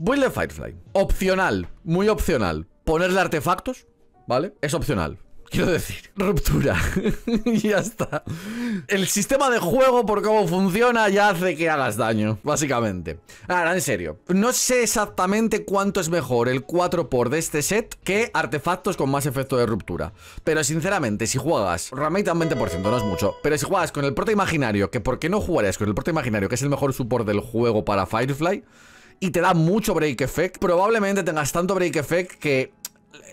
Build Firefly. Opcional, muy opcional. Ponerle artefactos, ¿vale? Es opcional. Quiero decir, ruptura. y ya está. El sistema de juego, por cómo funciona, ya hace que hagas daño, básicamente. Ahora, en serio, no sé exactamente cuánto es mejor el 4 por de este set que artefactos con más efecto de ruptura. Pero sinceramente, si juegas, realmente un 20%, no es mucho, pero si juegas con el prota imaginario, que por no jugarías con el prota imaginario, que es el mejor support del juego para Firefly, y te da mucho break effect. Probablemente tengas tanto break effect que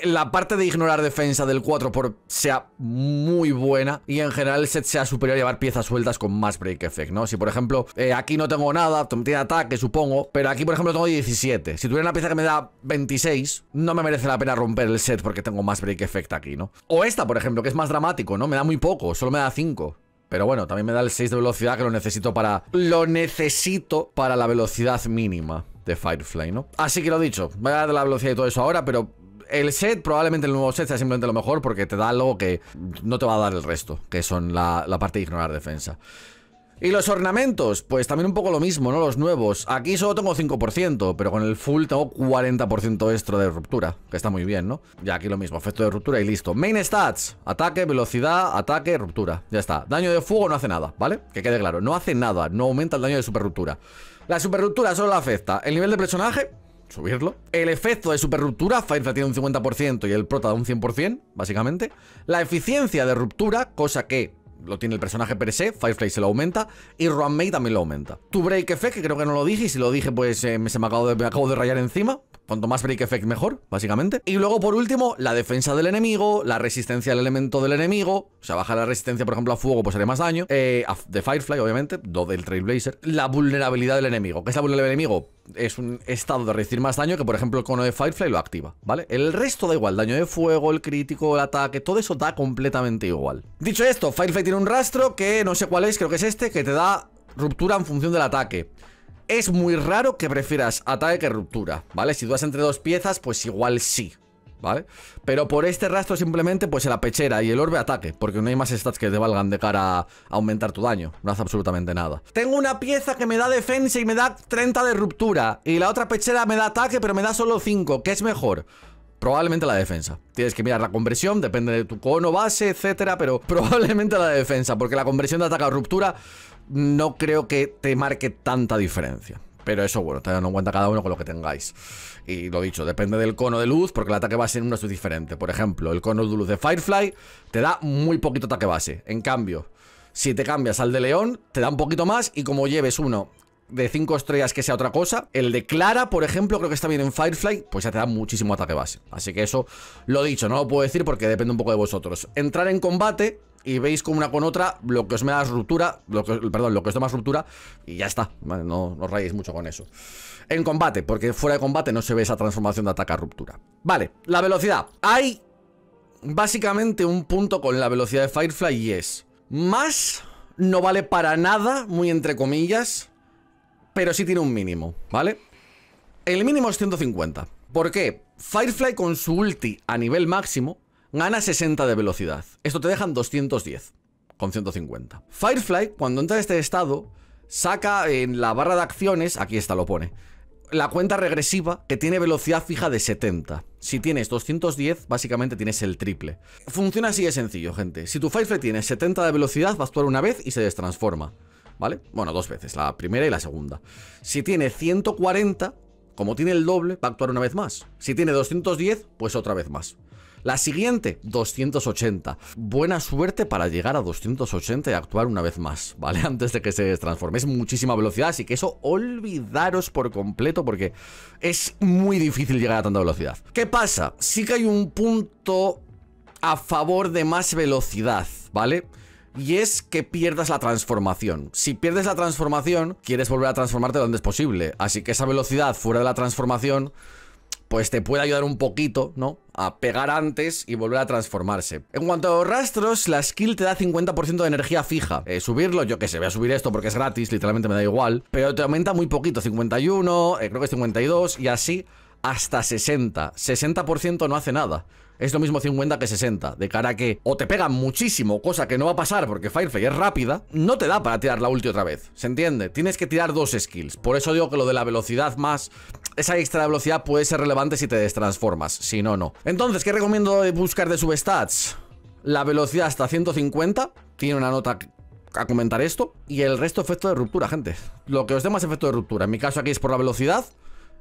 la parte de ignorar defensa del 4 por sea muy buena y en general el set sea superior a llevar piezas sueltas con más break effect, ¿no? Si por ejemplo eh, aquí no tengo nada, tiene ataque supongo, pero aquí por ejemplo tengo 17. Si tuviera una pieza que me da 26, no me merece la pena romper el set porque tengo más break effect aquí, ¿no? O esta por ejemplo, que es más dramático, ¿no? Me da muy poco, solo me da 5. Pero bueno, también me da el 6 de velocidad que lo necesito para... Lo necesito para la velocidad mínima de Firefly, ¿no? Así que lo he dicho, voy a dar la velocidad y todo eso ahora, pero el set, probablemente el nuevo set sea simplemente lo mejor porque te da algo que no te va a dar el resto, que son la, parte de ignorar defensa. Y los ornamentos, pues también un poco lo mismo, ¿no? Los nuevos. Aquí solo tengo 5%, pero con el full tengo 40% extra de ruptura, que está muy bien, ¿no? Y aquí lo mismo, efecto de ruptura y listo. Main stats, ataque, velocidad, ataque, ruptura. Ya está. Daño de fuego no hace nada, ¿vale? Que quede claro, no hace nada, no aumenta el daño de super ruptura. La superruptura solo la afecta el nivel de personaje, subirlo. El efecto de superruptura, Firefly tiene un 50% y el prota da un 100%, básicamente. La eficiencia de ruptura, cosa que lo tiene el personaje per se, Firefly se lo aumenta y May también lo aumenta. Tu break effect, que creo que no lo dije y si lo dije pues eh, se me, acabo de, acabo de rayar encima. Cuanto más break effect mejor, básicamente. Y luego por último, la defensa del enemigo, la resistencia al elemento del enemigo. O sea, baja la resistencia por ejemplo a fuego pues haré más daño. Eh, de Firefly obviamente, do del Trailblazer. La vulnerabilidad del enemigo. ¿Qué es la vulnerabilidad del enemigo? es un estado de recibir más daño que, por ejemplo, el cono de Firefly lo activa, ¿vale? El resto da igual, daño de fuego, el crítico, el ataque, todo eso da completamente igual. Dicho esto, Firefly tiene un rastro que no sé cuál es, creo que es este, que te da ruptura en función del ataque. Es muy raro que prefieras ataque que ruptura, ¿vale? Si dudas entre dos piezas, pues igual sí, pero por este rastro simplemente, pues la pechera y el orbe ataque, porque no hay más stats que te valgan de cara a aumentar tu daño, no hace absolutamente nada. Tengo una pieza que me da defensa y me da 30 de ruptura, y la otra pechera me da ataque, pero me da solo 5, ¿qué es mejor? Probablemente la defensa. Tienes que mirar la conversión, depende de tu cono base, etcétera, pero probablemente la defensa, porque la conversión de ataque a ruptura no creo que te marque tanta diferencia. Pero eso, bueno, tened en cuenta cada uno con lo que tengáis. Y lo dicho, depende del cono de luz, porque el ataque base en uno es diferente. Por ejemplo, el cono de luz de Firefly te da muy poquito ataque base. En cambio, si te cambias al de León, te da un poquito más. Y como lleves uno de 5 estrellas que sea otra cosa. El de Clara, por ejemplo, creo que está bien en Firefly, pues ya te da muchísimo ataque base. Así que eso, lo dicho, no lo puedo decir porque depende un poco de vosotros. Entrar en combate, y veis como una con otra lo que os me da ruptura, lo perdón, lo que os da más ruptura y ya está, no, no os rayéis mucho con eso. En combate, porque fuera de combate no se ve esa transformación de ataque a ruptura. Vale, la velocidad. Hay básicamente un punto con la velocidad de Firefly y es más no vale para nada, muy entre comillas, pero sí tiene un mínimo, ¿vale? El mínimo es 150. ¿Por qué? Firefly con su ulti a nivel máximo gana 60 de velocidad. Esto te dejan 210 con 150. Firefly, cuando entra en este estado, saca en la barra de acciones, aquí está, lo pone, la cuenta regresiva que tiene velocidad fija de 70. Si tienes 210, básicamente tienes el triple. Funciona así de sencillo, gente. Si tu Firefly tiene 70 de velocidad, va a actuar una vez y se destransforma. ¿Vale? Bueno, dos veces, la primera y la segunda. Si tiene 140, como tiene el doble, va a actuar una vez más. Si tiene 210, pues otra vez más. La siguiente, 280. Buena suerte para llegar a 280 y actuar una vez más, ¿vale? Antes de que se transforme. Es muchísima velocidad, así que eso olvidaros por completo porque es muy difícil llegar a tanta velocidad. ¿Qué pasa? Sí que hay un punto a favor de más velocidad, ¿vale? Y es que pierdas la transformación. Si pierdes la transformación, quieres volver a transformarte donde es posible. Así que esa velocidad fuera de la transformación pues te puede ayudar un poquito, ¿no? A pegar antes y volver a transformarse. En cuanto a los rastros, la skill te da 50% de energía fija. Eh, subirlo, yo que sé, voy a subir esto porque es gratis, literalmente me da igual. Pero te aumenta muy poquito, 51, eh, creo que es 52 y así hasta 60. 60% no hace nada. Es lo mismo 50 que 60, de cara a que o te pegan muchísimo, cosa que no va a pasar porque Firefly es rápida, no te da para tirar la ulti otra vez, ¿se entiende? Tienes que tirar dos skills, por eso digo que lo de la velocidad más... Esa extra velocidad puede ser relevante si te destransformas, si no, no. Entonces, ¿qué recomiendo buscar de substats? La velocidad hasta 150, tiene una nota a comentar esto, y el resto efecto de ruptura, gente. Lo que os dé más efecto de ruptura, en mi caso aquí es por la velocidad,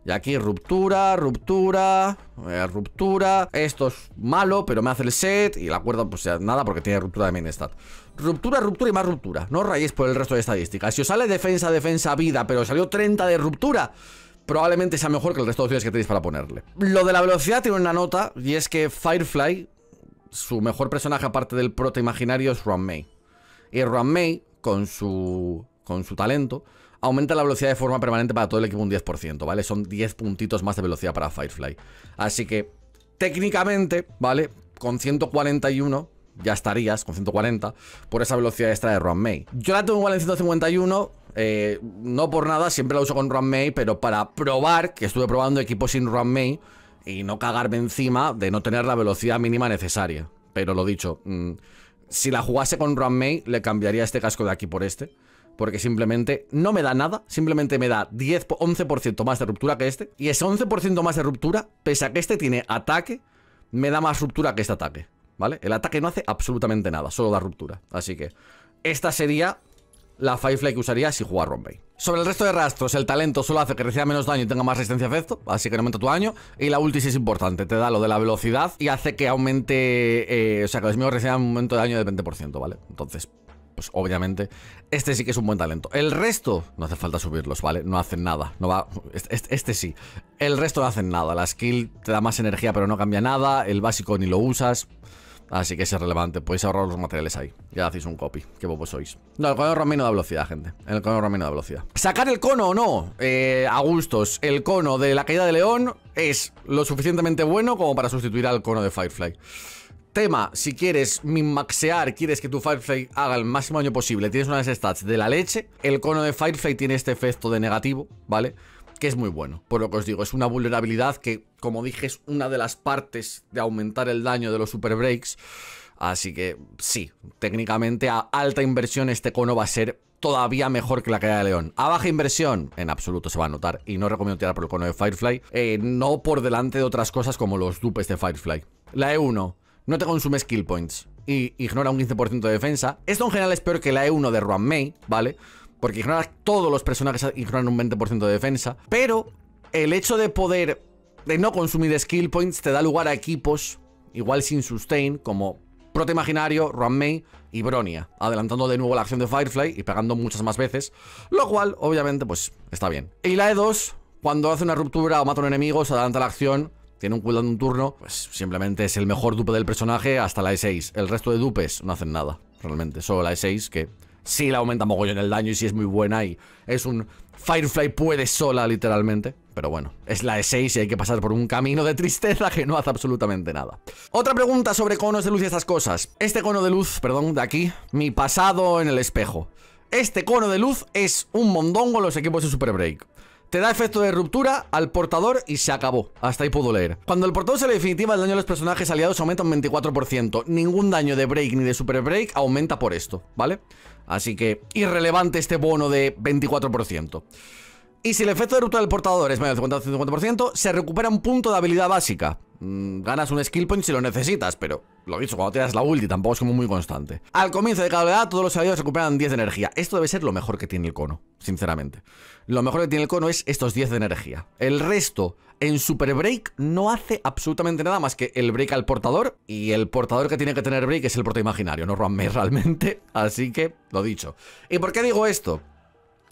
y aquí ruptura, ruptura, eh, ruptura. Esto es malo, pero me hace el set. Y la cuerda, pues nada, porque tiene ruptura de mainstat. Ruptura, ruptura y más ruptura. No os por el resto de estadísticas. Si os sale defensa, defensa, vida, pero salió 30 de ruptura probablemente sea mejor que el resto de opciones que tenéis para ponerle. Lo de la velocidad tiene una nota, y es que Firefly, su mejor personaje aparte del prota imaginario es Ron May. Y Ron May, con su, con su talento, aumenta la velocidad de forma permanente para todo el equipo un 10%, ¿vale? Son 10 puntitos más de velocidad para Firefly. Así que, técnicamente, ¿vale? Con 141 ya estarías, con 140, por esa velocidad extra de Ron May. Yo la tengo igual en 151, eh, no por nada, siempre la uso con Ron May, pero para probar, que estuve probando equipos sin Ron May, y no cagarme encima de no tener la velocidad mínima necesaria. Pero lo dicho, mm, si la jugase con Run May, le cambiaría este casco de aquí por este porque simplemente no me da nada, simplemente me da 10, 11% más de ruptura que este, y ese 11% más de ruptura, pese a que este tiene ataque, me da más ruptura que este ataque, ¿vale? El ataque no hace absolutamente nada, solo da ruptura, así que esta sería la Firefly que usaría si jugara Rombay. Sobre el resto de rastros, el talento solo hace que reciba menos daño y tenga más resistencia a efecto, así que no aumenta tu daño. Y la ulti sí es importante, te da lo de la velocidad y hace que aumente, eh, o sea, que los míos reciban un aumento de daño de 20%, ¿vale? Entonces, pues obviamente, este sí que es un buen talento. El resto, no hace falta subirlos, ¿vale? No hacen nada. No va, este, este, este, sí. El resto no hacen nada. La skill te da más energía, pero no cambia nada. El básico ni lo usas. Así que es relevante. Podéis ahorrar los materiales ahí. Ya hacéis un copy. Qué bobos sois. No, el cono romano da velocidad, gente. El cono romino da velocidad. ¿Sacar el cono o no? Eh, a gustos. El cono de la caída de león es lo suficientemente bueno como para sustituir al cono de Firefly. Tema, si quieres minmaxear, quieres que tu Firefly haga el máximo daño posible, tienes unas stats de la leche, el cono de Firefly tiene este efecto de negativo, ¿vale? Que es muy bueno, por lo que os digo, es una vulnerabilidad que, como dije, es una de las partes de aumentar el daño de los super breaks. Así que sí, técnicamente a alta inversión este cono va a ser todavía mejor que la caída de León. A baja inversión, en absoluto se va a notar. Y no recomiendo tirar por el cono de Firefly. Eh, no por delante de otras cosas como los dupes de Firefly. La E1 no te consume skill points y ignora un 15% de defensa. Esto en general es peor que la E1 de Ruan May, ¿vale? Porque ignora todos los personajes ignoran un 20% de defensa. Pero el hecho de poder, de no consumir skill points, te da lugar a equipos, igual sin sustain, como Prote Imaginario, Ruan May y Bronia, adelantando de nuevo la acción de Firefly y pegando muchas más veces, lo cual, obviamente, pues está bien. Y la E2, cuando hace una ruptura o mata a un enemigo, se adelanta la acción tiene un cooldown de un turno, pues simplemente es el mejor dupe del personaje hasta la E6. El resto de dupes no hacen nada, realmente. Solo la E6 que sí la aumenta mogollón el daño y sí es muy buena y es un Firefly puede sola literalmente. Pero bueno, es la E6 y hay que pasar por un camino de tristeza que no hace absolutamente nada. Otra pregunta sobre conos de luz y estas cosas. Este cono de luz, perdón, de aquí, mi pasado en el espejo. Este cono de luz es un mondongo los equipos de Super Break. Te da efecto de ruptura al portador y se acabó. Hasta ahí pudo leer. Cuando el portador sale le definitiva, el daño a los personajes aliados aumenta un 24%. Ningún daño de break ni de super break aumenta por esto, ¿vale? Así que irrelevante este bono de 24%. Y si el efecto de ruptura del portador es menos del 50%, se recupera un punto de habilidad básica. Mm, ganas un skill point si lo necesitas, pero lo dicho, cuando te das la ulti tampoco es como muy constante. Al comienzo de cada edad, todos los aliados recuperan 10 de energía. Esto debe ser lo mejor que tiene el cono, sinceramente. Lo mejor que tiene el cono es estos 10 de energía. El resto, en Super Break, no hace absolutamente nada más que el break al portador. Y el portador que tiene que tener break es el porta imaginario, no rompe realmente. Así que, lo dicho. ¿Y por qué digo esto?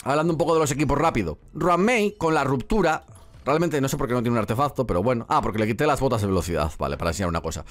Hablando un poco de los equipos rápido. Ruan con la ruptura, Realmente no sé por qué no tiene un artefacto, pero bueno. Ah, porque le quité las botas de velocidad, vale, para enseñar una cosa.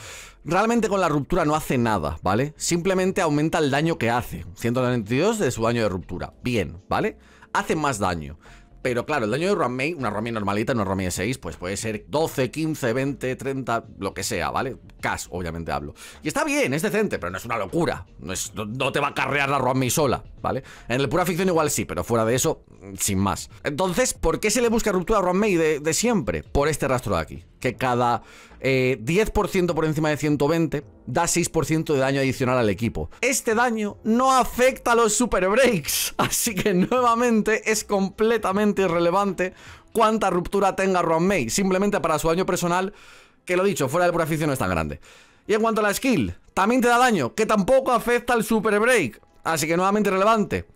Realmente con la ruptura no hace nada, ¿vale? Simplemente aumenta el daño que hace. 192 de su daño de ruptura. Bien, ¿vale? Hace más daño. Pero claro, el daño de Ramey, una Ramey normalita, una Ramey de 6, pues puede ser 12, 15, 20, 30, lo que sea, ¿vale? Cash, obviamente hablo. Y está bien, es decente, pero no es una locura. No, es, no, te va a carrear la May sola, ¿vale? En el pura ficción igual sí, pero fuera de eso, sin más. Entonces, ¿por qué se le busca ruptura a Roam de, de, siempre? Por este rastro de aquí. Que cada 10% eh, por encima de 120 da 6% de daño adicional al equipo. Este daño no afecta a los super breaks, así que nuevamente es completamente irrelevante cuánta ruptura tenga Ron May. Simplemente para su daño personal que lo dicho, fuera del pura no es tan grande. Y en cuanto a la skill, también te da daño, que tampoco afecta al super break. Así que nuevamente relevante.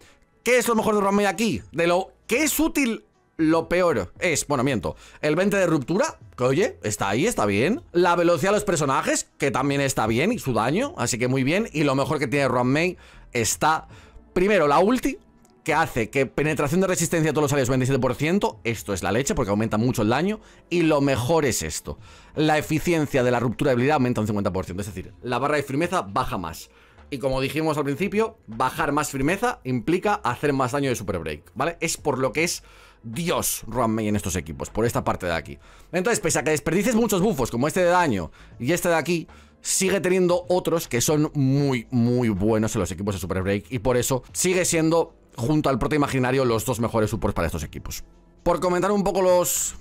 ¿Qué es lo mejor de May aquí? De lo que es útil, lo peor es, bueno, miento, el 20 de ruptura, que oye, está ahí, está bien. La velocidad de los personajes, que también está bien, y su daño, así que muy bien. Y lo mejor que tiene May está, primero, la ulti, que hace que penetración de resistencia a todos los aliados 27%, esto es la leche porque aumenta mucho el daño, y lo mejor es esto, la eficiencia de la ruptura de habilidad aumenta un 50%, es decir, la barra de firmeza baja más. Y como dijimos al principio, bajar más firmeza implica hacer más daño de Super Break, ¿vale? Es por lo que es Dios May en estos equipos, por esta parte de aquí. Entonces, pese a que desperdices muchos buffos. como este de daño y este de aquí, sigue teniendo otros que son muy, muy buenos en los equipos de Super Break y por eso sigue siendo junto al prota imaginario los dos mejores supports para estos equipos. Por comentar un poco los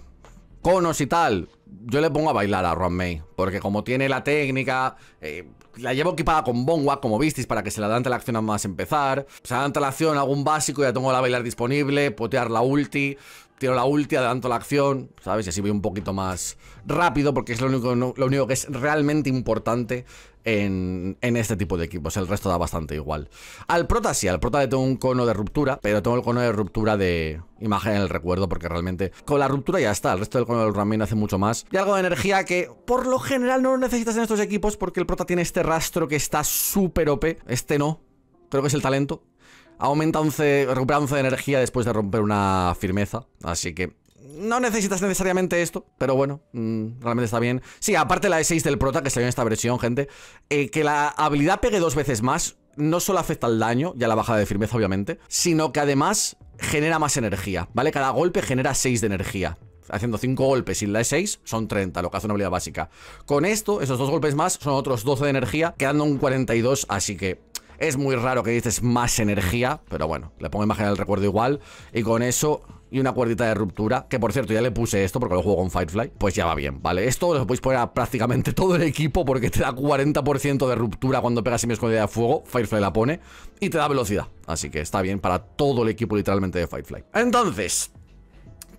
conos y tal, yo le pongo a bailar a Ron May, porque como tiene la técnica, eh, la llevo equipada con Bongwa, como visteis, para que se le adelante la acción más empezar. Se adelanta la acción, algún básico, ya tengo la bailar disponible, potear la ulti, tiro la ulti, adelanto la acción, ¿sabes? Y así voy un poquito más rápido, porque es lo único, lo único que es realmente importante en, este tipo de equipos. El resto da bastante igual. Al prota sí, al prota le tengo un cono de ruptura, pero tengo el cono de ruptura de imagen en el recuerdo, porque realmente con la ruptura ya está. El resto del cono del Ramin hace mucho más. Y algo de energía que por lo general no lo necesitas en estos equipos, porque el prota tiene este rastro que está súper OP. Este no, creo que es el talento. Aumenta 11, recupera 11 de energía después de romper una firmeza. Así que no necesitas necesariamente esto, pero bueno, mm, realmente está bien. Sí, aparte la E6 del prota que salió en esta versión, gente, eh, que la habilidad pegue dos veces más no solo afecta al daño y la bajada de firmeza, obviamente, sino que además genera más energía, ¿vale? Cada golpe genera 6 de energía. Haciendo 5 golpes y la E6 son 30, lo que hace una habilidad básica. Con esto, esos dos golpes más son otros 12 de energía, quedando un 42, así que es muy raro que dices más energía, pero bueno, le pongo imagen al recuerdo igual. Y con eso y una cuerdita de ruptura, que por cierto ya le puse esto porque lo juego con Firefly, pues ya va bien, ¿vale? Esto lo podéis poner a prácticamente todo el equipo porque te da 40% de ruptura cuando pegas mi mi escondida de fuego, Firefly la pone y te da velocidad, así que está bien para todo el equipo literalmente de Firefly. Entonces,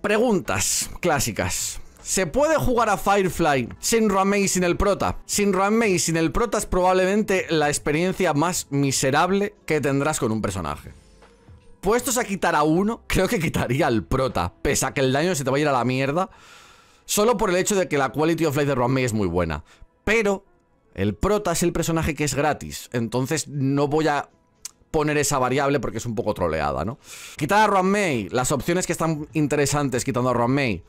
preguntas clásicas. ¿Se puede jugar a Firefly sin y sin el prota? Sin y sin el prota es probablemente la experiencia más miserable que tendrás con un personaje. Puestos a quitar a uno, creo que quitaría al prota, pese a que el daño se te va a ir a la mierda. Solo por el hecho de que la quality of life de Romney es muy buena. Pero el prota es el personaje que es gratis, entonces no voy a poner esa variable porque es un poco troleada, ¿no? Quitar a Romney, las opciones que están interesantes quitando a Romney,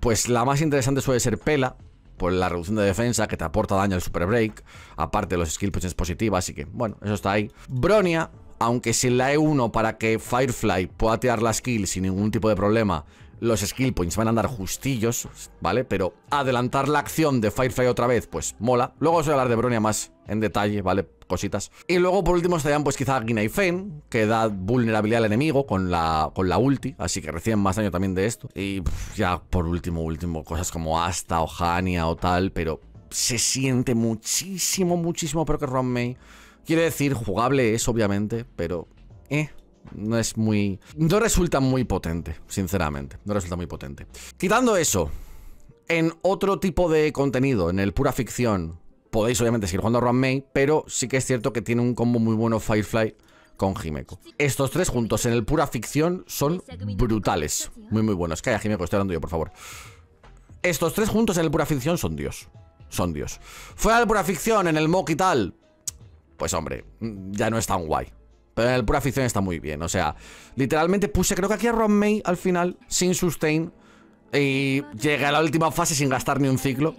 pues la más interesante suele ser Pela, por la reducción de defensa que te aporta daño al Super Break, aparte de los skill es positivas, así que, bueno, eso está ahí. Bronia, aunque si la E1 para que Firefly pueda tirar la skill sin ningún tipo de problema, los skill points van a andar justillos, ¿vale? Pero adelantar la acción de Firefly otra vez, pues mola. Luego os voy a hablar de Bronia más en detalle, ¿vale? Cositas. Y luego, por último, estarían pues quizá Gina y Fen, que da vulnerabilidad al enemigo con la, con la ulti, así que reciben más daño también de esto. Y ya, por último, último, cosas como Asta o Hania o tal, pero se siente muchísimo, muchísimo, pero que Ron May Quiere decir, jugable es obviamente, pero... Eh, no es muy... No resulta muy potente, sinceramente. No resulta muy potente. Quitando eso, en otro tipo de contenido, en el pura ficción, podéis obviamente seguir jugando a Ron May, pero sí que es cierto que tiene un combo muy bueno Firefly con Jimeco. Estos tres juntos en el pura ficción son brutales. Muy, muy buenos. Calla, Jimeco, estoy hablando yo, por favor. Estos tres juntos en el pura ficción son Dios. Son Dios. Fuera del pura ficción, en el mock y tal, pues hombre, ya no es tan guay. Pero en el pura afición está muy bien, o sea, literalmente puse, creo que aquí a Ron May al final, sin sustain, y llegué a la última fase sin gastar ni un ciclo.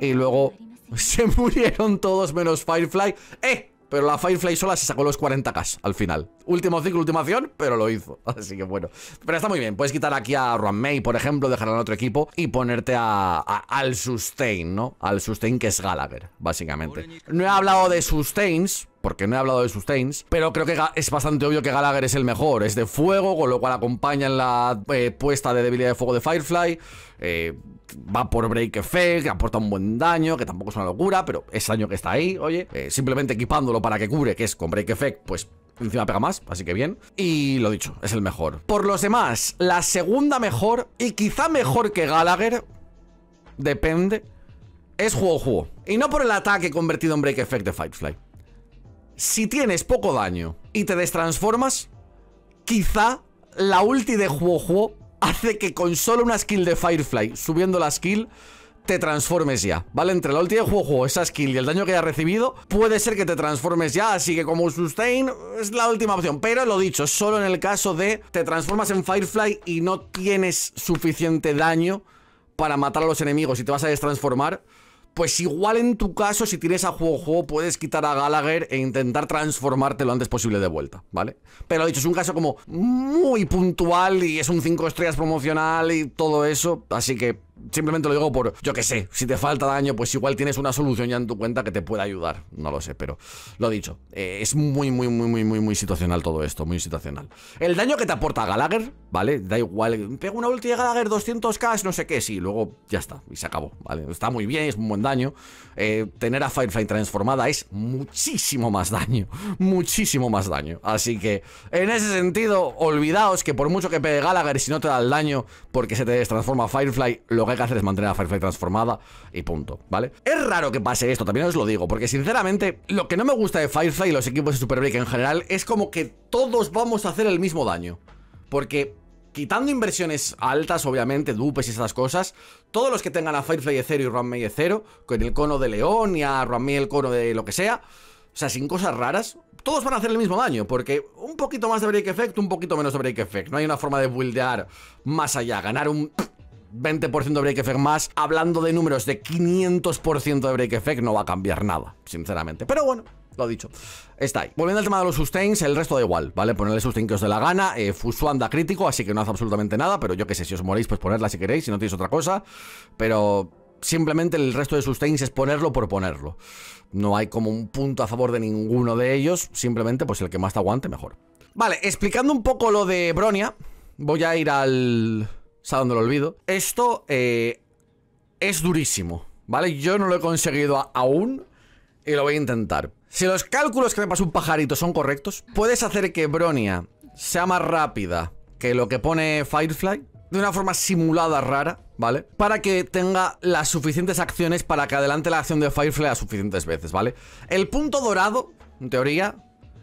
Y luego se murieron todos menos Firefly. ¡Eh! Pero la Firefly sola se sacó los 40k al final. Último ciclo, última acción, pero lo hizo. Así que bueno. Pero está muy bien. Puedes quitar aquí a Ron May, por ejemplo, Dejar en otro equipo y ponerte a, a, al sustain, ¿no? Al sustain que es Gallagher, básicamente. No he hablado de sustains, porque no he hablado de sustains, pero creo que es bastante obvio que Gallagher es el mejor. Es de fuego, con lo cual acompaña en la eh, puesta de debilidad de fuego de Firefly. Eh, va por break effect, aporta un buen daño, que tampoco es una locura, pero es daño que está ahí, oye. Eh, simplemente equipándolo para que cubre, que es con break effect, pues encima pega más, así que bien. Y lo dicho, es el mejor. Por los demás, la segunda mejor, y quizá mejor que Gallagher, depende, es juego-juego. Y no por el ataque convertido en break effect de Firefly si tienes poco daño y te destransformas, quizá la ulti de Juojuo hace que con solo una skill de Firefly, subiendo la skill, te transformes ya, ¿vale? Entre la ulti de juego, esa skill y el daño que hayas recibido, puede ser que te transformes ya, así que como sustain es la última opción. Pero lo dicho, solo en el caso de te transformas en Firefly y no tienes suficiente daño para matar a los enemigos y te vas a destransformar, pues igual en tu caso, si tienes a juego juego, puedes quitar a Gallagher e intentar transformarte lo antes posible de vuelta, ¿vale? Pero dicho, es un caso como muy puntual y es un 5 estrellas promocional y todo eso, así que Simplemente lo digo por, yo que sé, si te falta daño, pues igual tienes una solución ya en tu cuenta que te pueda ayudar. No lo sé, pero lo dicho. Eh, es muy, muy, muy, muy, muy, muy situacional todo esto, muy situacional. El daño que te aporta Gallagher, ¿vale? Da igual, pega una ulti Gallagher 200k, no sé qué, sí, luego ya está, y se acabó, ¿vale? Está muy bien, es un buen daño. Eh, tener a Firefly transformada es muchísimo más daño, muchísimo más daño. Así que, en ese sentido, olvidaos que por mucho que pegue Gallagher, si no te da el daño porque se te transforma Firefly, lo que hacer es mantener a Firefly transformada y punto, ¿vale? Es raro que pase esto, también os lo digo, porque sinceramente lo que no me gusta de Firefly y los equipos de Super Break en general es como que todos vamos a hacer el mismo daño. Porque quitando inversiones altas, obviamente, dupes y esas cosas, todos los que tengan a Firefly de 0 y Runmei de 0, con el cono de león y a Runmei el cono de lo que sea, o sea, sin cosas raras, todos van a hacer el mismo daño, porque un poquito más de break effect, un poquito menos de break effect. No hay una forma de buildear más allá, ganar un 20% de break effect más, hablando de números de 500% de break effect, no va a cambiar nada, sinceramente. Pero bueno, lo dicho, está ahí. Volviendo al tema de los sustains, el resto da igual, ¿vale? Ponerle sustain que os dé la gana. Eh, Fusuan crítico, así que no hace absolutamente nada, pero yo qué sé, si os moréis, pues ponerla si queréis, si no tenéis otra cosa. Pero simplemente el resto de sustains es ponerlo por ponerlo. No hay como un punto a favor de ninguno de ellos, simplemente pues el que más te aguante, mejor. Vale, explicando un poco lo de Bronia, voy a ir al sea, dónde lo olvido. Esto eh, es durísimo, ¿vale? Yo no lo he conseguido aún y lo voy a intentar. Si los cálculos que me pasó un pajarito son correctos, puedes hacer que Bronia sea más rápida que lo que pone Firefly de una forma simulada rara, ¿vale? Para que tenga las suficientes acciones para que adelante la acción de Firefly las suficientes veces, ¿vale? El punto dorado, en teoría,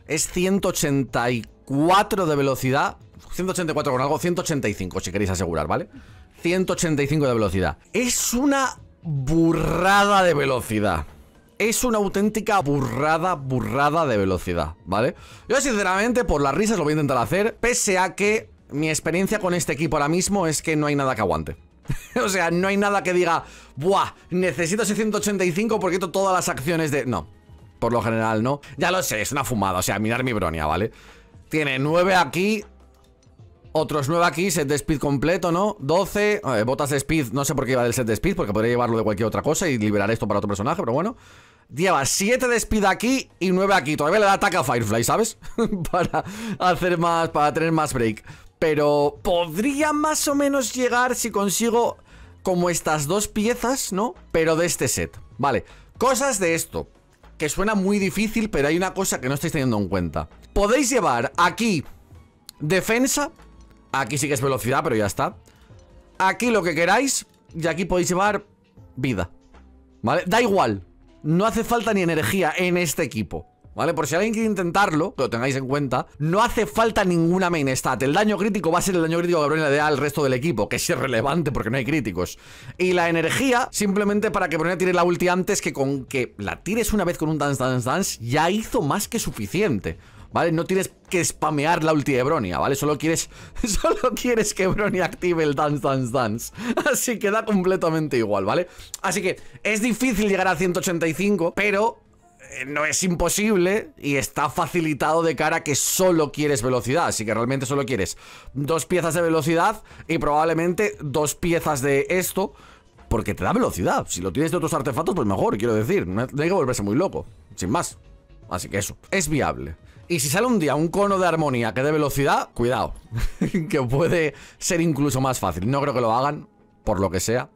es 184 de velocidad 184 con algo, 185 si queréis asegurar, ¿vale? 185 de velocidad. Es una burrada de velocidad. Es una auténtica burrada, burrada de velocidad, ¿vale? Yo sinceramente por las risas lo voy a intentar hacer, pese a que mi experiencia con este equipo ahora mismo es que no hay nada que aguante. o sea, no hay nada que diga, ¡buah! Necesito ese 185 porque todas las acciones de... No, por lo general no. Ya lo sé, es una fumada, o sea, mirar mi bronia, ¿vale? Tiene 9 aquí, otros 9 aquí, set de speed completo, ¿no? 12, eh, botas de speed, no sé por qué iba del set de speed Porque podría llevarlo de cualquier otra cosa y liberar esto para otro personaje, pero bueno Lleva 7 de speed aquí y 9 aquí Todavía le da ataque a Firefly, ¿sabes? para hacer más, para tener más break Pero podría más o menos llegar si consigo como estas dos piezas, ¿no? Pero de este set, vale Cosas de esto Que suena muy difícil, pero hay una cosa que no estáis teniendo en cuenta Podéis llevar aquí Defensa Aquí sí que es velocidad, pero ya está Aquí lo que queráis Y aquí podéis llevar vida ¿Vale? Da igual No hace falta ni energía en este equipo ¿Vale? Por si alguien quiere intentarlo, que lo tengáis en cuenta, no hace falta ninguna main stat. El daño crítico va a ser el daño crítico que bruno le da al resto del equipo, que es irrelevante porque no hay críticos. Y la energía, simplemente para que bruno tire la ulti antes, que con que la tires una vez con un Dance Dance Dance, ya hizo más que suficiente. ¿vale? No tienes que spamear la ulti de Bronia, ¿vale? Solo quieres, solo quieres que Bronia active el Dance Dance Dance. Así que da completamente igual, ¿vale? Así que es difícil llegar a 185, pero eh, no es imposible y está facilitado de cara que solo quieres velocidad. Así que realmente solo quieres dos piezas de velocidad y probablemente dos piezas de esto. Porque te da velocidad. Si lo tienes de otros artefactos, pues mejor, quiero decir. No hay que volverse muy loco. Sin más. Así que eso. Es viable. Y si sale un día un cono de armonía que de velocidad, cuidado, que puede ser incluso más fácil. No creo que lo hagan, por lo que sea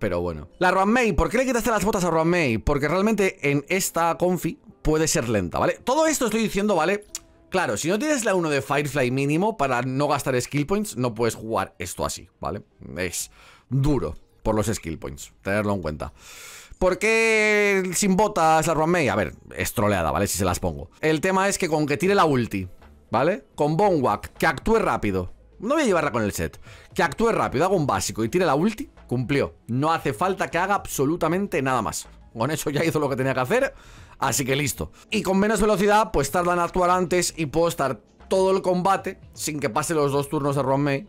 pero bueno. La Ruan May, ¿por qué le quitaste las botas a Ruan May? Porque realmente en esta confi puede ser lenta, ¿vale? Todo esto estoy diciendo, ¿vale? Claro, si no tienes la 1 de Firefly mínimo para no gastar skill points, no puedes jugar esto así, ¿vale? Es duro por los skill points, tenerlo en cuenta. ¿Por qué sin botas la May? A ver, es troleada, ¿vale? Si se las pongo. El tema es que con que tire la ulti, ¿vale? Con Bonwak, que actúe rápido. No voy a llevarla con el set. Que actúe rápido, hago un básico y tire la ulti, cumplió. No hace falta que haga absolutamente nada más. Con eso ya hizo lo que tenía que hacer, así que listo. Y con menos velocidad, pues tardan en actuar antes y puedo estar todo el combate sin que pase los dos turnos de Ron May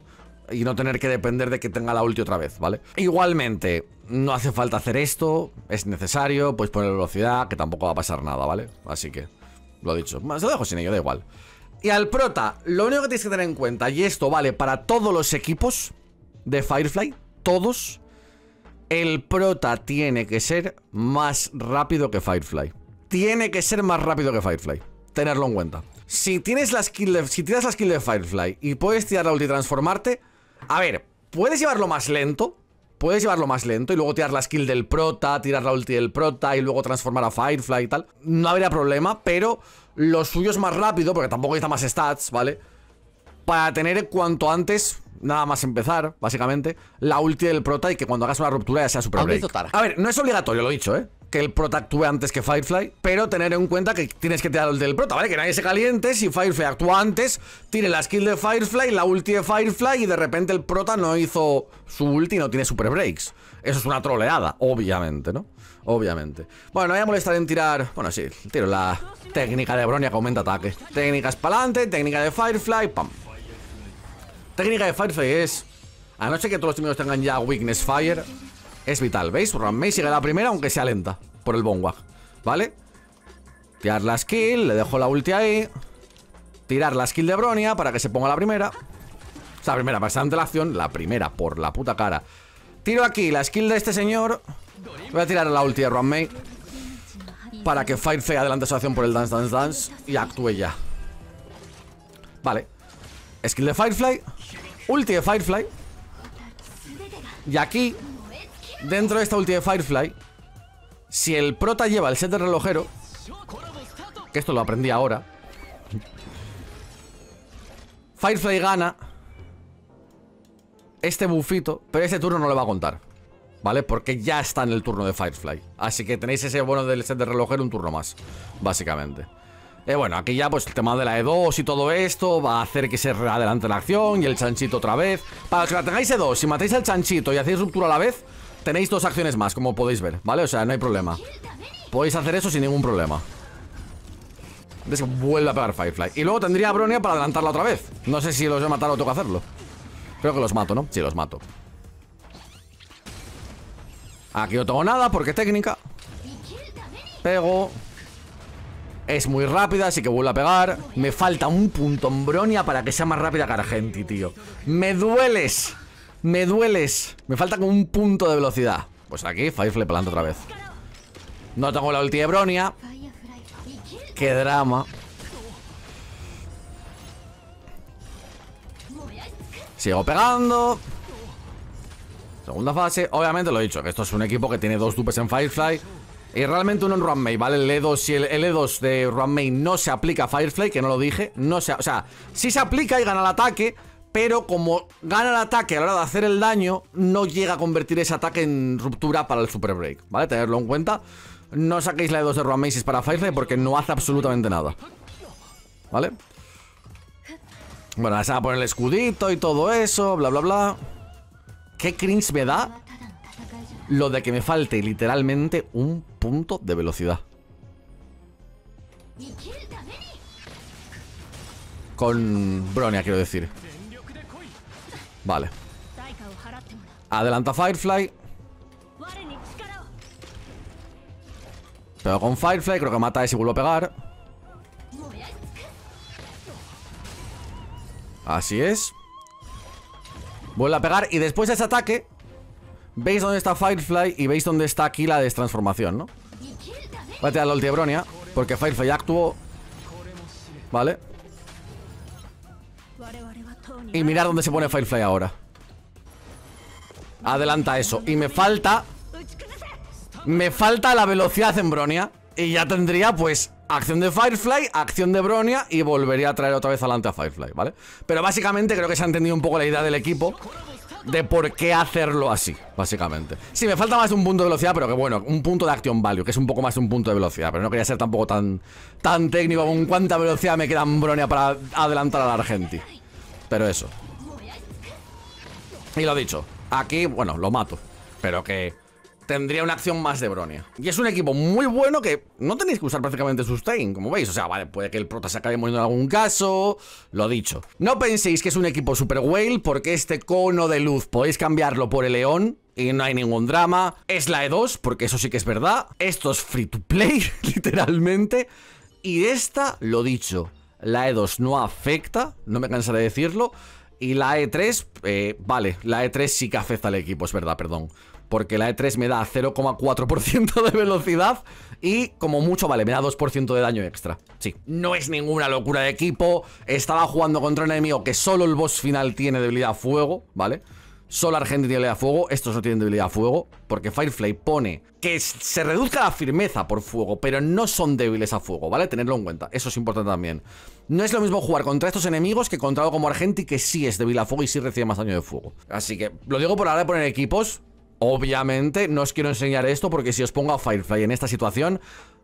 y no tener que depender de que tenga la ulti otra vez, ¿vale? Igualmente, no hace falta hacer esto, es necesario, pues poner velocidad, que tampoco va a pasar nada, ¿vale? Así que, lo he dicho, se lo dejo sin ello, da igual. Y al prota, lo único que tienes que tener en cuenta, y esto vale para todos los equipos de Firefly, todos, el prota tiene que ser más rápido que Firefly. Tiene que ser más rápido que Firefly. Tenerlo en cuenta. Si tienes la skill de, si tienes las skill de Firefly y puedes tirar la ulti y transformarte, a ver, puedes llevarlo más lento, puedes llevarlo más lento y luego tirar la skill del prota, tirar la ulti del prota y luego transformar a Firefly y tal. No habría problema, pero lo suyo es más rápido porque tampoco necesita más stats, ¿vale? para tener cuanto antes, nada más empezar, básicamente, la ulti del prota y que cuando hagas una ruptura ya sea super break. A ver, no es obligatorio, lo he dicho, ¿eh? Que el prota actúe antes que Firefly, pero tener en cuenta que tienes que tirar el del prota, ¿vale? Que nadie se caliente, si Firefly actúa antes, tiene la skill de Firefly, la ulti de Firefly y de repente el prota no hizo su ulti y no tiene super breaks. Eso es una troleada, obviamente, ¿no? Obviamente. Bueno, no voy a molestar en tirar... Bueno, sí, tiro la técnica de Bronia que aumenta ataque. Técnicas para adelante, técnica de Firefly, pam. Técnica de Firefly es, a no ser que todos los enemigos tengan ya Weakness Fire, es vital, ¿veis? May sigue la primera aunque sea lenta por el Bonwag, ¿vale? Tirar la skill, le dejo la ulti ahí Tirar la skill de Bronia para que se ponga la primera O sea, la primera, bastante la acción La primera, por la puta cara Tiro aquí la skill de este señor Voy a tirar la ulti de May Para que Firefly adelante su acción por el Dance Dance Dance Y actúe ya Vale Skill de Firefly. Ulti de Firefly. Y aquí, dentro de esta ulti de Firefly, si el prota lleva el set de relojero, que esto lo aprendí ahora, Firefly gana este bufito, pero este turno no le va a contar, ¿vale? Porque ya está en el turno de Firefly. Así que tenéis ese bono del set de relojero un turno más, básicamente. Eh, bueno, aquí ya pues el tema de la E2 y todo esto va a hacer que se adelante la acción y el chanchito otra vez. Para que la tengáis E2, si matáis al chanchito y hacéis ruptura a la vez, tenéis dos acciones más, como podéis ver, ¿vale? O sea, no hay problema. Podéis hacer eso sin ningún problema. que vuelve a pegar Firefly. Y luego tendría a Bronia para adelantarla otra vez. No sé si los he matado o tengo que hacerlo. Creo que los mato, ¿no? Sí, los mato. Aquí no tengo nada porque técnica. Pego. Es muy rápida, así que vuelve a pegar. Me falta un punto en Bronia para que sea más rápida que Argenti, tío. ¡Me dueles! ¡Me dueles! Me falta como un punto de velocidad. Pues aquí, Firefly planta otra vez. No tengo la ulti de Bronia. ¡Qué drama! Sigo pegando. Segunda fase. Obviamente lo he dicho, que esto es un equipo que tiene dos dupes en Firefly. Y realmente uno en runmate, ¿vale? El E2, si el, l 2 e de no se aplica a Firefly, que no lo dije, no se, o sea, sí se aplica y gana el ataque, pero como gana el ataque a la hora de hacer el daño, no llega a convertir ese ataque en ruptura para el Super Break, ¿vale? Tenerlo en cuenta. No saquéis la E2 de si es para Firefly porque no hace absolutamente nada. ¿Vale? Bueno, se va a poner el escudito y todo eso, bla, bla, bla. ¿Qué cringe me da lo de que me falte literalmente un punto de velocidad. Con Bronia, quiero decir. Vale. Adelanta Firefly. Pero con Firefly creo que mata a ese y vuelvo a pegar. Así es. Vuelve a pegar y después de ese ataque Veis dónde está Firefly y veis dónde está aquí la destransformación, ¿no? Vete a de porque Firefly actuó. Vale. Y mirad dónde se pone Firefly ahora. Adelanta eso. Y me falta... Me falta la velocidad en Bronia. Y ya tendría, pues, acción de Firefly, acción de Bronia y volvería a traer otra vez adelante a Firefly, ¿vale? Pero básicamente creo que se ha entendido un poco la idea del equipo de por qué hacerlo así, básicamente. Sí, me falta más un punto de velocidad, pero que bueno, un punto de action value, que es un poco más un punto de velocidad, pero no quería ser tampoco tan, tan técnico con cuánta velocidad me queda Bronia para adelantar a la Argenti. Pero eso. Y lo dicho, aquí, bueno, lo mato, pero que tendría una acción más de Bronia. Y es un equipo muy bueno que no tenéis que usar prácticamente sustain, como veis. O sea, vale, puede que el prota se acabe muriendo en algún caso, lo dicho. No penséis que es un equipo super whale porque este cono de luz podéis cambiarlo por el león y no hay ningún drama. Es la E2, porque eso sí que es verdad. Esto es free to play, literalmente. Y esta, lo dicho, la E2 no afecta, no me cansaré de decirlo. Y la E3, eh, vale, la E3 sí que afecta al equipo, es verdad, perdón porque la E3 me da 0,4% de velocidad y como mucho, vale, me da 2% de daño extra. Sí, no es ninguna locura de equipo. Estaba jugando contra un enemigo que solo el boss final tiene debilidad a fuego, ¿vale? Solo Argent tiene debilidad a fuego, estos no tienen debilidad a fuego, porque Firefly pone que se reduzca la firmeza por fuego, pero no son débiles a fuego, ¿vale? Tenerlo en cuenta, eso es importante también. No es lo mismo jugar contra estos enemigos que contra algo como Argenti, que sí es débil a fuego y sí recibe más daño de fuego. Así que lo digo por ahora de poner equipos, Obviamente, no os quiero enseñar esto porque si os pongo a Firefly en esta situación,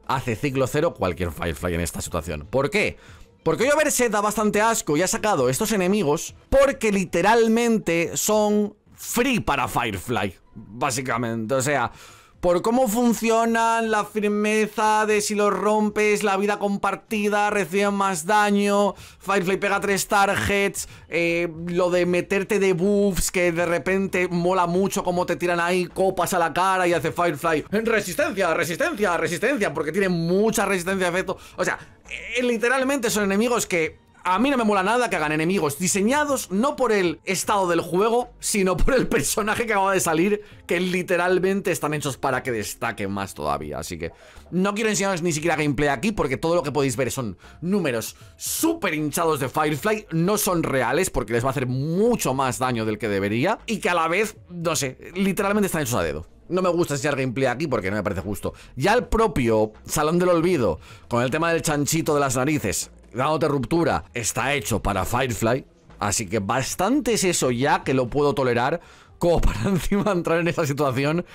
hace ciclo cero cualquier Firefly en esta situación. ¿Por qué? Porque hoy Overset da bastante asco y ha sacado estos enemigos porque literalmente son free para Firefly, básicamente. O sea, por cómo funcionan, la firmeza de si los rompes, la vida compartida, reciben más daño, Firefly pega tres targets, eh, lo de meterte de buffs que de repente mola mucho como te tiran ahí copas a la cara y hace Firefly resistencia, resistencia, resistencia, porque tiene mucha resistencia de efecto. O sea, eh, literalmente son enemigos que a mí no me mola nada que hagan enemigos diseñados no por el estado del juego, sino por el personaje que acaba de salir, que literalmente están hechos para que destaquen más todavía. Así que no quiero enseñaros ni siquiera gameplay aquí, porque todo lo que podéis ver son números súper hinchados de Firefly, no son reales, porque les va a hacer mucho más daño del que debería, y que a la vez, no sé, literalmente están hechos a dedo. No me gusta enseñar gameplay aquí porque no me parece justo. Ya el propio Salón del Olvido, con el tema del chanchito de las narices, Dado de ruptura está hecho para Firefly. Así que bastante es eso ya que lo puedo tolerar como para encima entrar en esa situación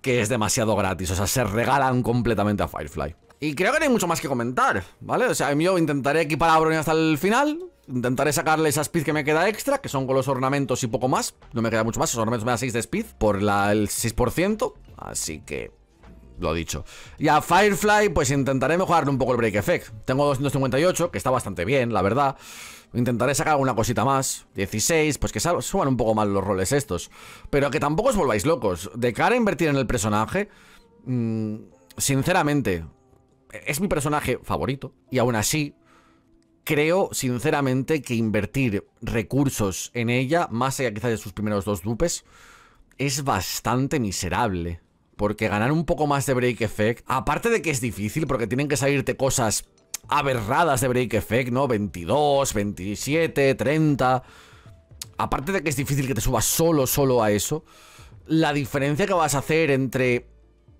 que es demasiado gratis. O sea, se regalan completamente a Firefly. Y creo que no hay mucho más que comentar, ¿vale? O sea, yo intentaré equipar a Bronya hasta el final. Intentaré sacarle esa speed que me queda extra, que son con los ornamentos y poco más. No me queda mucho más, los ornamentos me da 6 de speed por la, el 6%. Así que lo dicho. Y a Firefly, pues intentaré mejorarle un poco el Break Effect. Tengo 258, que está bastante bien, la verdad. Intentaré sacar alguna cosita más. 16, pues que suban un poco mal los roles estos. Pero que tampoco os volváis locos. De cara a invertir en el personaje, mm, sinceramente, es mi personaje favorito. Y aún así, creo sinceramente que invertir recursos en ella, más allá quizás de sus primeros dos dupes, es bastante miserable. Porque ganar un poco más de break effect, aparte de que es difícil porque tienen que salirte cosas aberradas de break effect, ¿no? 22, 27, 30... Aparte de que es difícil que te subas solo, solo a eso, la diferencia que vas a hacer entre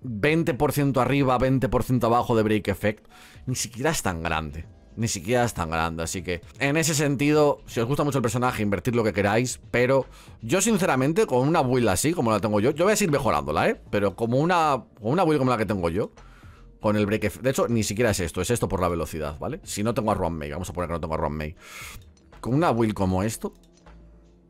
20% arriba, 20% abajo de break effect, ni siquiera es tan grande ni siquiera es tan grande. Así que en ese sentido, si os gusta mucho el personaje, invertid lo que queráis. Pero yo, sinceramente, con una build así, como la tengo yo, yo voy a seguir mejorándola, ¿eh? Pero como una, con una build como la que tengo yo, con el break. De hecho, ni siquiera es esto, es esto por la velocidad, ¿vale? Si no tengo a Ron May, vamos a poner que no tengo a Ron May. Con una build como esto.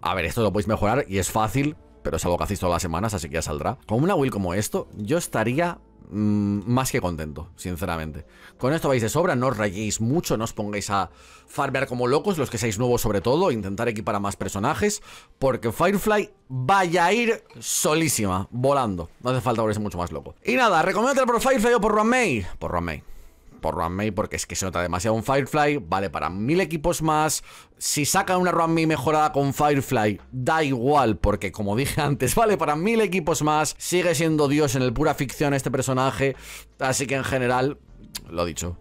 A ver, esto lo podéis mejorar y es fácil, pero es algo que hacéis todas las semanas, así que ya saldrá. Con una build como esto, yo estaría Mm, más que contento, sinceramente. Con esto vais de sobra, no os rayéis mucho, no os pongáis a farmear como locos, los que seáis nuevos sobre todo, intentar equipar a más personajes, porque Firefly vaya a ir solísima, volando. No hace falta volverse mucho más loco. Y nada, recomiéndate por Firefly o por Runmay. Por por Run porque es que se nota demasiado un Firefly, vale para mil equipos más. Si saca una Run mejorada con Firefly, da igual, porque como dije antes, vale para mil equipos más. Sigue siendo Dios en el pura ficción este personaje, así que en general, lo dicho,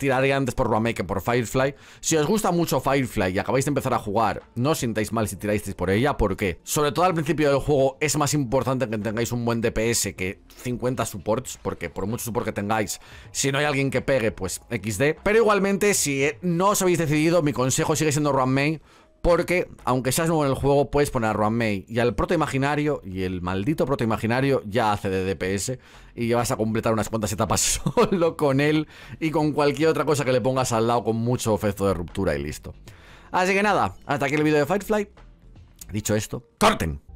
tiraré antes por Ruame que por Firefly. Si os gusta mucho Firefly y acabáis de empezar a jugar, no os sintáis mal si tiráis por ella, porque sobre todo al principio del juego es más importante que tengáis un buen DPS que 50 supports, porque por mucho support que tengáis, si no hay alguien que pegue, pues XD. Pero igualmente, si eh, no os habéis decidido, mi consejo sigue siendo Ruame porque, aunque seas nuevo en el juego, puedes poner a Ruan May y al proto imaginario, y el maldito proto imaginario ya hace de DPS, y vas a completar unas cuantas etapas solo con él y con cualquier otra cosa que le pongas al lado con mucho efecto de ruptura y listo. Así que nada, hasta aquí el vídeo de Firefly. Dicho esto, ¡corten!